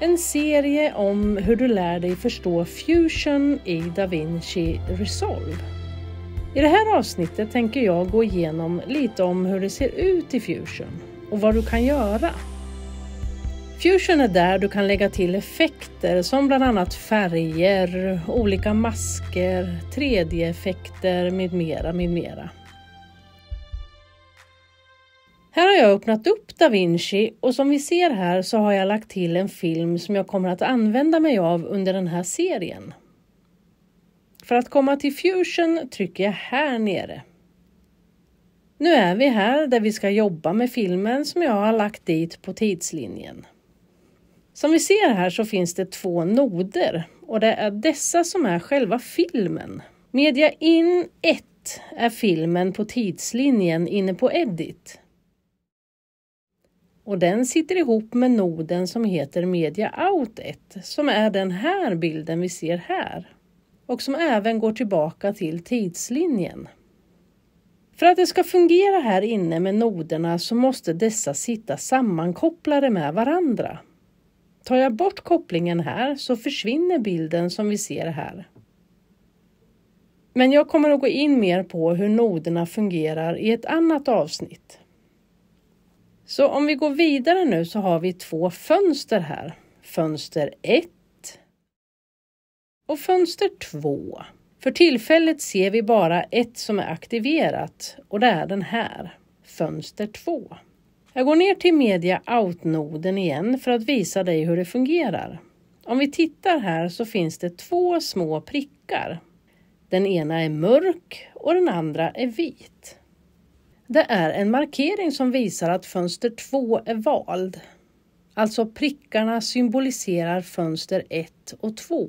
En serie om hur du lär dig förstå Fusion i Da Vinci Resolve. I det här avsnittet tänker jag gå igenom lite om hur det ser ut i Fusion och vad du kan göra. Fusion är där du kan lägga till effekter som bland annat färger, olika masker, 3D-effekter med mera, med mera. Här har jag öppnat upp Da Vinci och som vi ser här så har jag lagt till en film som jag kommer att använda mig av under den här serien. För att komma till Fusion trycker jag här nere. Nu är vi här där vi ska jobba med filmen som jag har lagt dit på tidslinjen. Som vi ser här så finns det två noder och det är dessa som är själva filmen. Media in 1 är filmen på tidslinjen inne på Edit och den sitter ihop med noden som heter Media Out 1 som är den här bilden vi ser här och som även går tillbaka till tidslinjen. För att det ska fungera här inne med noderna så måste dessa sitta sammankopplade med varandra. Tar jag bort kopplingen här så försvinner bilden som vi ser här. Men jag kommer att gå in mer på hur noderna fungerar i ett annat avsnitt. Så om vi går vidare nu så har vi två fönster här. Fönster 1 och fönster 2. För tillfället ser vi bara ett som är aktiverat och det är den här, fönster 2. Jag går ner till Media Out-noden igen för att visa dig hur det fungerar. Om vi tittar här så finns det två små prickar. Den ena är mörk och den andra är vit. Det är en markering som visar att fönster 2 är vald. Alltså prickarna symboliserar fönster 1 och 2.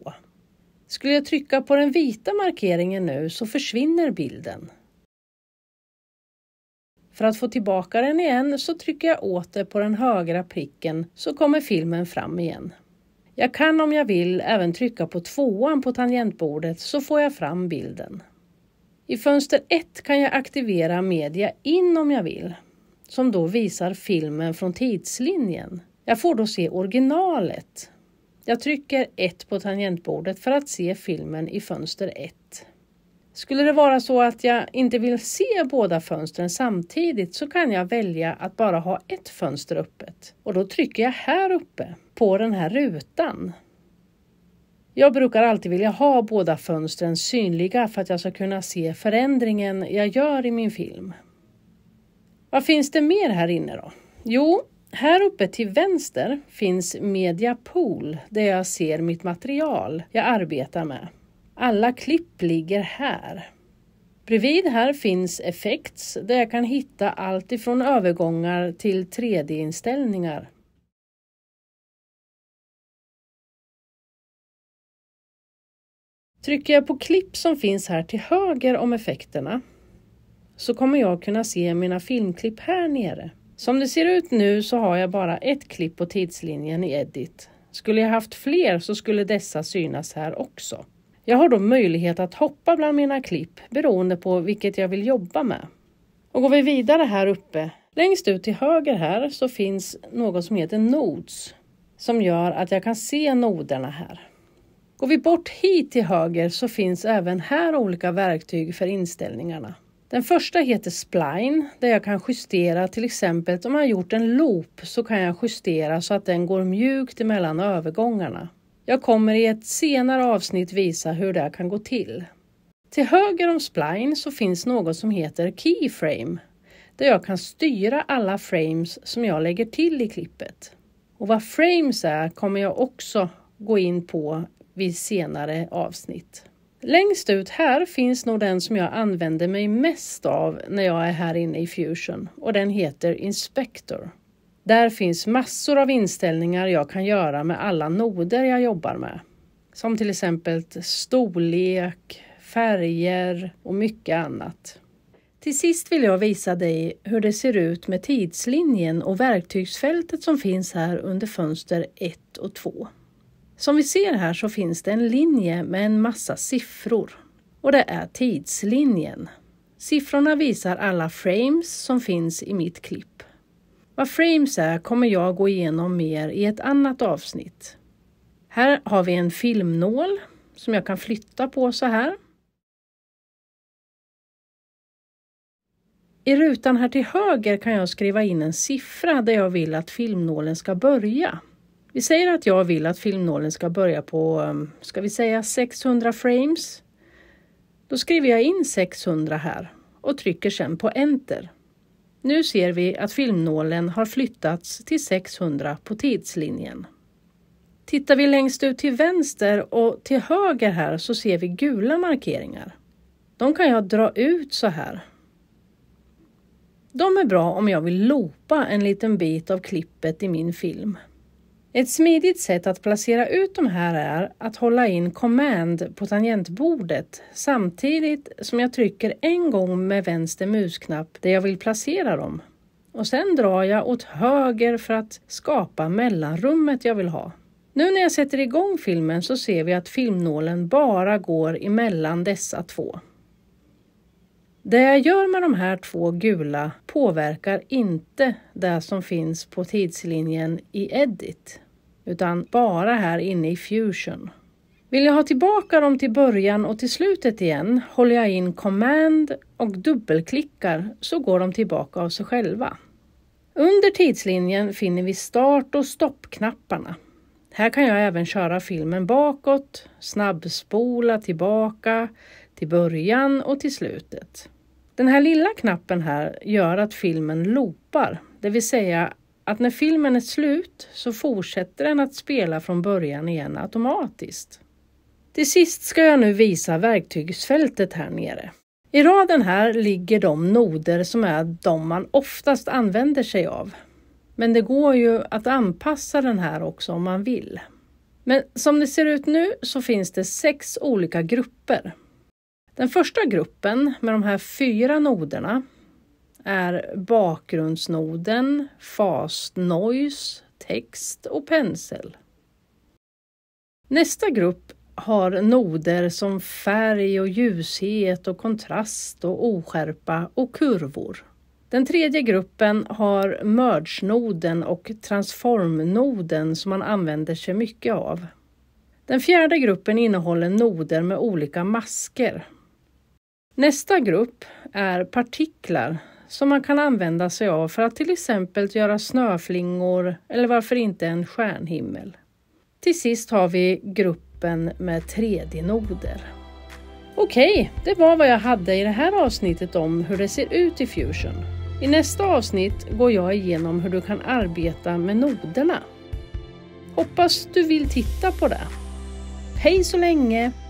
Skulle jag trycka på den vita markeringen nu så försvinner bilden. För att få tillbaka den igen så trycker jag åter på den högra pricken så kommer filmen fram igen. Jag kan om jag vill även trycka på tvåan på tangentbordet så får jag fram bilden. I fönster 1 kan jag aktivera Media in om jag vill, som då visar filmen från tidslinjen. Jag får då se originalet. Jag trycker 1 på tangentbordet för att se filmen i fönster 1. Skulle det vara så att jag inte vill se båda fönstren samtidigt så kan jag välja att bara ha ett fönster öppet och då trycker jag här uppe på den här rutan jag brukar alltid vilja ha båda fönstren synliga för att jag ska kunna se förändringen jag gör i min film. Vad finns det mer här inne då? Jo, här uppe till vänster finns Media Pool där jag ser mitt material jag arbetar med. Alla klipp ligger här. Bredvid här finns Effects där jag kan hitta allt ifrån övergångar till 3D-inställningar. Trycker jag på klipp som finns här till höger om effekterna så kommer jag kunna se mina filmklipp här nere. Som det ser ut nu så har jag bara ett klipp på tidslinjen i Edit. Skulle jag haft fler så skulle dessa synas här också. Jag har då möjlighet att hoppa bland mina klipp beroende på vilket jag vill jobba med. Och går vi vidare här uppe, längst ut till höger här så finns något som heter Nodes som gör att jag kan se noderna här. Går vi bort hit till höger så finns även här olika verktyg för inställningarna. Den första heter Spline där jag kan justera till exempel om jag gjort en loop så kan jag justera så att den går mjukt emellan övergångarna. Jag kommer i ett senare avsnitt visa hur det kan gå till. Till höger om Spline så finns något som heter Keyframe där jag kan styra alla frames som jag lägger till i klippet. Och vad frames är kommer jag också gå in på vid senare avsnitt. Längst ut här finns nog den som jag använder mig mest av när jag är här inne i Fusion och den heter Inspector. Där finns massor av inställningar jag kan göra med alla noder jag jobbar med. Som till exempel storlek, färger och mycket annat. Till sist vill jag visa dig hur det ser ut med tidslinjen och verktygsfältet som finns här under fönster 1 och 2. Som vi ser här så finns det en linje med en massa siffror och det är tidslinjen. Siffrorna visar alla frames som finns i mitt klipp. Vad frames är kommer jag gå igenom mer i ett annat avsnitt. Här har vi en filmnål som jag kan flytta på så här. I rutan här till höger kan jag skriva in en siffra där jag vill att filmnålen ska börja. Vi säger att jag vill att filmnålen ska börja på, ehm, ska vi säga 600 frames? Då skriver jag in 600 här och trycker sedan på Enter. Nu ser vi att filmnålen har flyttats till 600 på tidslinjen. Tittar vi längst ut till vänster och till höger här så ser vi gula markeringar. De kan jag dra ut så här. De är bra om jag vill loopa en liten bit av klippet i min film. Ett smidigt sätt att placera ut de här är att hålla in command på tangentbordet samtidigt som jag trycker en gång med vänster musknapp där jag vill placera dem. Och sen drar jag åt höger för att skapa mellanrummet jag vill ha. Nu när jag sätter igång filmen så ser vi att filmnålen bara går emellan dessa två. Det jag gör med de här två gula påverkar inte det som finns på tidslinjen i Edit utan bara här inne i Fusion. Vill jag ha tillbaka dem till början och till slutet igen håller jag in Command och dubbelklickar så går de tillbaka av sig själva. Under tidslinjen finner vi start och stoppknapparna. Här kan jag även köra filmen bakåt, snabbspola tillbaka till början och till slutet. Den här lilla knappen här gör att filmen loopar, det vill säga att när filmen är slut så fortsätter den att spela från början igen automatiskt. Till sist ska jag nu visa verktygsfältet här nere. I raden här ligger de noder som är de man oftast använder sig av. Men det går ju att anpassa den här också om man vill. Men som det ser ut nu så finns det sex olika grupper. Den första gruppen med de här fyra noderna är bakgrundsnoden, fast noise, text och pensel. Nästa grupp har noder som färg och ljushet och kontrast och oskärpa och kurvor. Den tredje gruppen har merge-noden och transformnoden som man använder sig mycket av. Den fjärde gruppen innehåller noder med olika masker. Nästa grupp är partiklar som man kan använda sig av för att till exempel göra snöflingor eller varför inte en stjärnhimmel. Till sist har vi gruppen med 3D-noder. Okej, det var vad jag hade i det här avsnittet om hur det ser ut i Fusion. I nästa avsnitt går jag igenom hur du kan arbeta med noderna. Hoppas du vill titta på det. Hej så länge!